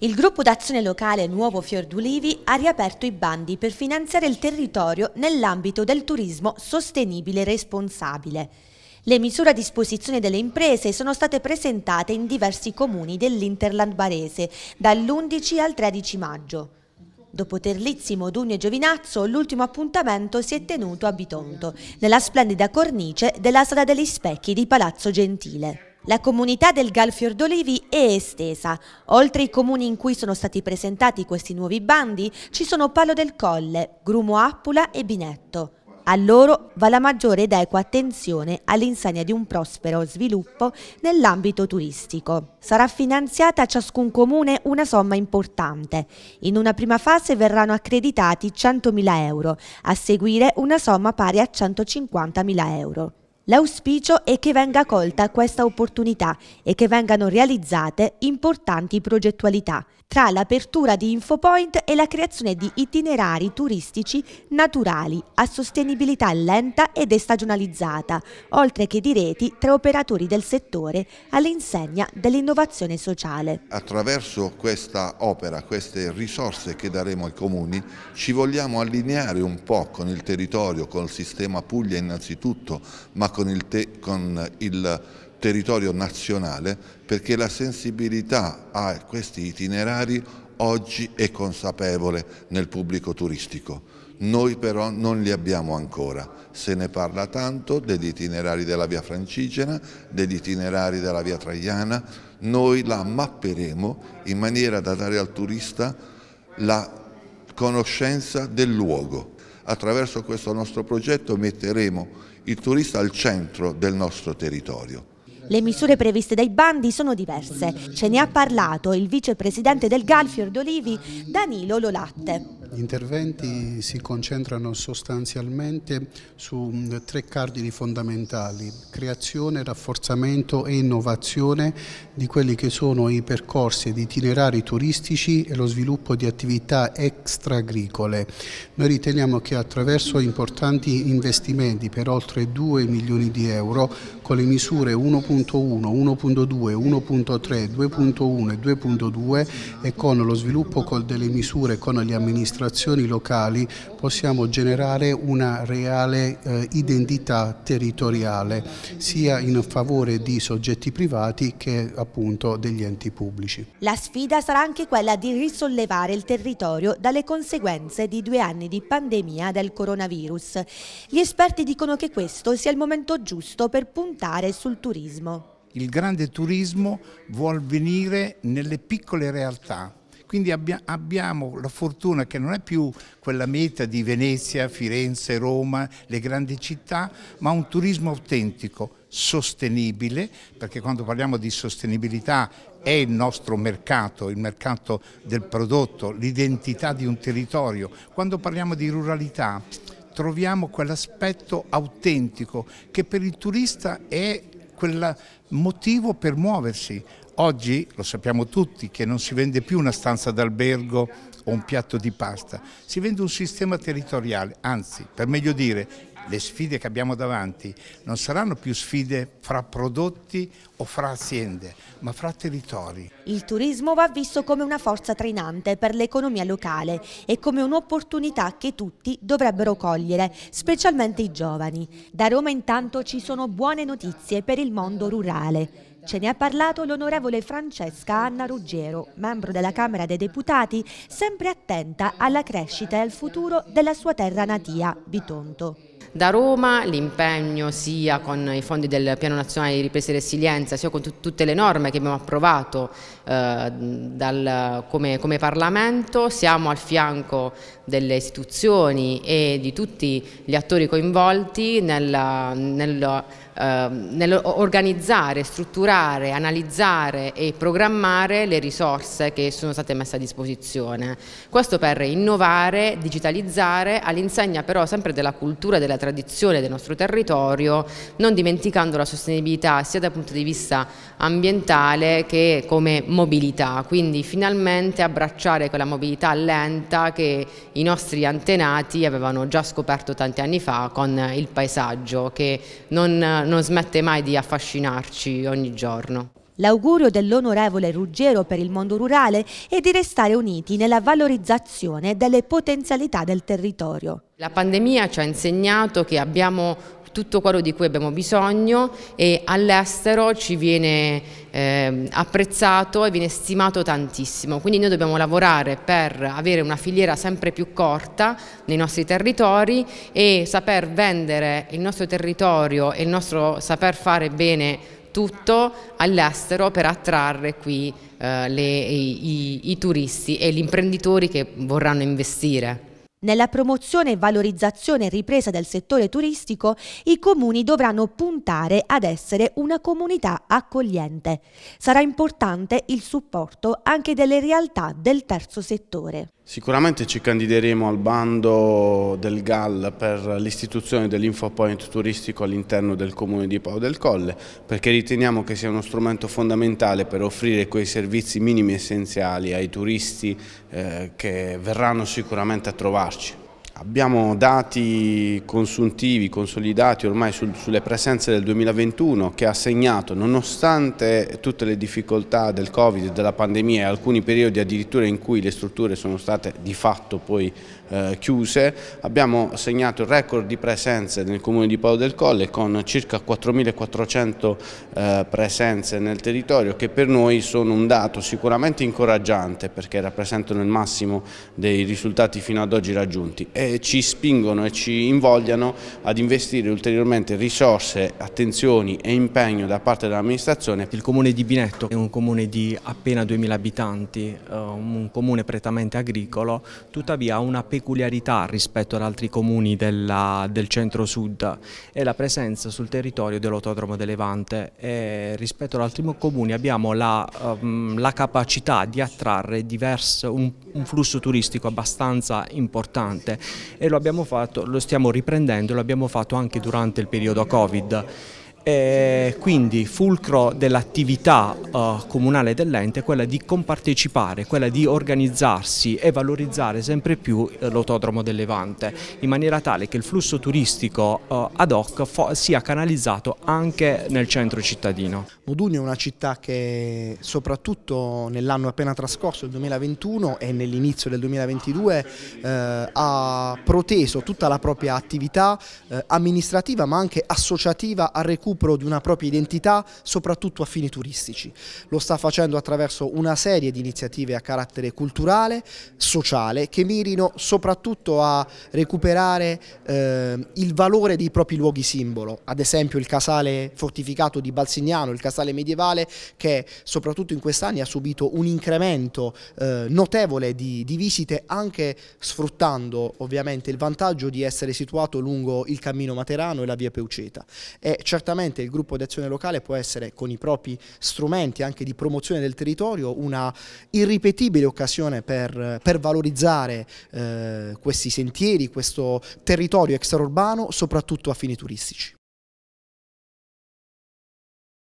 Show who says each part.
Speaker 1: Il gruppo d'azione locale Nuovo Fior d'Ulivi ha riaperto i bandi per finanziare il territorio nell'ambito del turismo sostenibile e responsabile. Le misure a disposizione delle imprese sono state presentate in diversi comuni dell'Interland barese dall'11 al 13 maggio. Dopo Terlizzi, Modugno e Giovinazzo, l'ultimo appuntamento si è tenuto a Bitonto, nella splendida cornice della Sala degli Specchi di Palazzo Gentile. La comunità del Galfiordo Levi è estesa. Oltre i comuni in cui sono stati presentati questi nuovi bandi, ci sono Palo del Colle, Grumo Appula e Binetto. A loro va la maggiore ed equa attenzione all'insegna di un prospero sviluppo nell'ambito turistico. Sarà finanziata a ciascun comune una somma importante. In una prima fase verranno accreditati 100.000 euro, a seguire una somma pari a 150.000 euro. L'auspicio è che venga colta questa opportunità e che vengano realizzate importanti progettualità tra l'apertura di Infopoint e la creazione di itinerari turistici naturali a sostenibilità lenta ed estagionalizzata, oltre che di reti tra operatori del settore all'insegna dell'innovazione sociale.
Speaker 2: Attraverso questa opera, queste risorse che daremo ai comuni, ci vogliamo allineare un po' con il territorio, col sistema Puglia innanzitutto, ma con con il, te, con il territorio nazionale perché la sensibilità a questi itinerari oggi è consapevole nel pubblico turistico. Noi però non li abbiamo ancora, se ne parla tanto degli itinerari della via Francigena, degli itinerari della via Traiana, noi la mapperemo in maniera da dare al turista la conoscenza del luogo attraverso questo nostro progetto metteremo il turista al centro del nostro territorio.
Speaker 1: Le misure previste dai bandi sono diverse. Ce ne ha parlato il vicepresidente del Galfior d'Olivi, Danilo Lolatte.
Speaker 2: Gli interventi si concentrano sostanzialmente su mm, tre cardini fondamentali, creazione, rafforzamento e innovazione di quelli che sono i percorsi ed itinerari turistici e lo sviluppo di attività extra-agricole. Noi riteniamo che attraverso importanti investimenti per oltre 2 milioni di euro, con le misure 1.1 1.1, 1.2, 1.3, 2.1 e 2.2 e con lo sviluppo delle misure con le amministrazioni locali possiamo generare una reale eh, identità territoriale sia in favore di soggetti privati che appunto degli enti pubblici.
Speaker 1: La sfida sarà anche quella di risollevare il territorio dalle conseguenze di due anni di pandemia del coronavirus. Gli esperti dicono che questo sia il momento giusto per puntare sul turismo turismo.
Speaker 2: Il grande turismo vuol venire nelle piccole realtà, quindi abbiamo la fortuna che non è più quella meta di Venezia, Firenze, Roma, le grandi città, ma un turismo autentico, sostenibile, perché quando parliamo di sostenibilità è il nostro mercato, il mercato del prodotto, l'identità di un territorio. Quando parliamo di ruralità troviamo quell'aspetto autentico che per il turista è quel motivo per muoversi. Oggi lo sappiamo tutti che non si vende più una stanza d'albergo o un piatto di pasta, si vende un sistema territoriale, anzi, per meglio dire, le sfide che abbiamo davanti non saranno più sfide fra prodotti o fra aziende, ma fra territori.
Speaker 1: Il turismo va visto come una forza trainante per l'economia locale e come un'opportunità che tutti dovrebbero cogliere, specialmente i giovani. Da Roma intanto ci sono buone notizie per il mondo rurale. Ce ne ha parlato l'onorevole Francesca Anna Ruggero, membro della Camera dei Deputati, sempre attenta alla crescita e al futuro della sua terra natia, Bitonto.
Speaker 3: Da Roma l'impegno sia con i fondi del Piano Nazionale di Ripresa e Resilienza, sia con tutte le norme che abbiamo approvato eh, dal, come, come Parlamento, siamo al fianco delle istituzioni e di tutti gli attori coinvolti nella, nella Ehm, nell'organizzare, strutturare, analizzare e programmare le risorse che sono state messe a disposizione. Questo per innovare, digitalizzare, all'insegna però sempre della cultura, e della tradizione del nostro territorio, non dimenticando la sostenibilità sia dal punto di vista ambientale che come mobilità, quindi finalmente abbracciare quella mobilità lenta che i nostri antenati avevano già scoperto tanti anni fa con il paesaggio, che non non smette mai di affascinarci ogni giorno.
Speaker 1: L'augurio dell'onorevole Ruggero per il mondo rurale è di restare uniti nella valorizzazione delle potenzialità del territorio.
Speaker 3: La pandemia ci ha insegnato che abbiamo tutto quello di cui abbiamo bisogno e all'estero ci viene eh, apprezzato e viene stimato tantissimo. Quindi noi dobbiamo lavorare per avere una filiera sempre più corta nei nostri territori e saper vendere il nostro territorio e il nostro saper fare bene tutto all'estero per attrarre qui eh, le, i, i, i turisti e gli imprenditori che vorranno investire.
Speaker 1: Nella promozione valorizzazione e ripresa del settore turistico, i comuni dovranno puntare ad essere una comunità accogliente. Sarà importante il supporto anche delle realtà del terzo settore.
Speaker 2: Sicuramente ci candideremo al bando del GAL per l'istituzione dell'infopoint turistico all'interno del comune di Pau del Colle perché riteniamo che sia uno strumento fondamentale per offrire quei servizi minimi essenziali ai turisti eh, che verranno sicuramente a trovarci. Abbiamo dati consuntivi consolidati ormai su, sulle presenze del 2021 che ha segnato, nonostante tutte le difficoltà del Covid, della pandemia e alcuni periodi addirittura in cui le strutture sono state di fatto poi eh, chiuse, abbiamo segnato il record di presenze nel comune di Paolo del Colle con circa 4.400 eh, presenze nel territorio che per noi sono un dato sicuramente incoraggiante perché rappresentano il massimo dei risultati fino ad oggi raggiunti. E ci spingono e ci invogliano ad investire ulteriormente risorse, attenzioni e impegno da parte dell'amministrazione.
Speaker 4: Il comune di Binetto è un comune di appena 2000 abitanti, eh, un comune prettamente agricolo, tuttavia ha una peculiarità rispetto ad altri comuni della, del centro-sud, è la presenza sul territorio dell'autodromo del Levante e rispetto ad altri comuni abbiamo la, um, la capacità di attrarre diverso, un, un flusso turistico abbastanza importante e lo abbiamo fatto, lo stiamo riprendendo, l'abbiamo fatto anche durante il periodo Covid. E eh, quindi fulcro dell'attività uh, comunale dell'ente è quella di compartecipare, quella di organizzarsi e valorizzare sempre più eh, l'autodromo del Levante in maniera tale che il flusso turistico uh, ad hoc sia canalizzato anche nel centro cittadino. Modugno è una città che soprattutto nell'anno appena trascorso, il 2021 e nell'inizio del 2022 eh, ha proteso tutta la propria attività eh, amministrativa ma anche associativa al recupero recupero di una propria identità soprattutto a fini turistici. Lo sta facendo attraverso una serie di iniziative a carattere culturale, sociale, che mirino soprattutto a recuperare eh, il valore dei propri luoghi simbolo, ad esempio il casale fortificato di Balsignano, il casale medievale che soprattutto in questi anni ha subito un incremento eh, notevole di, di visite anche sfruttando ovviamente il vantaggio di essere situato lungo il cammino materano e la via Peuceta. E certamente sicuramente il gruppo di azione locale può essere con i propri strumenti anche di promozione del territorio una irripetibile occasione per, per valorizzare eh, questi sentieri, questo territorio extraurbano soprattutto a fini turistici.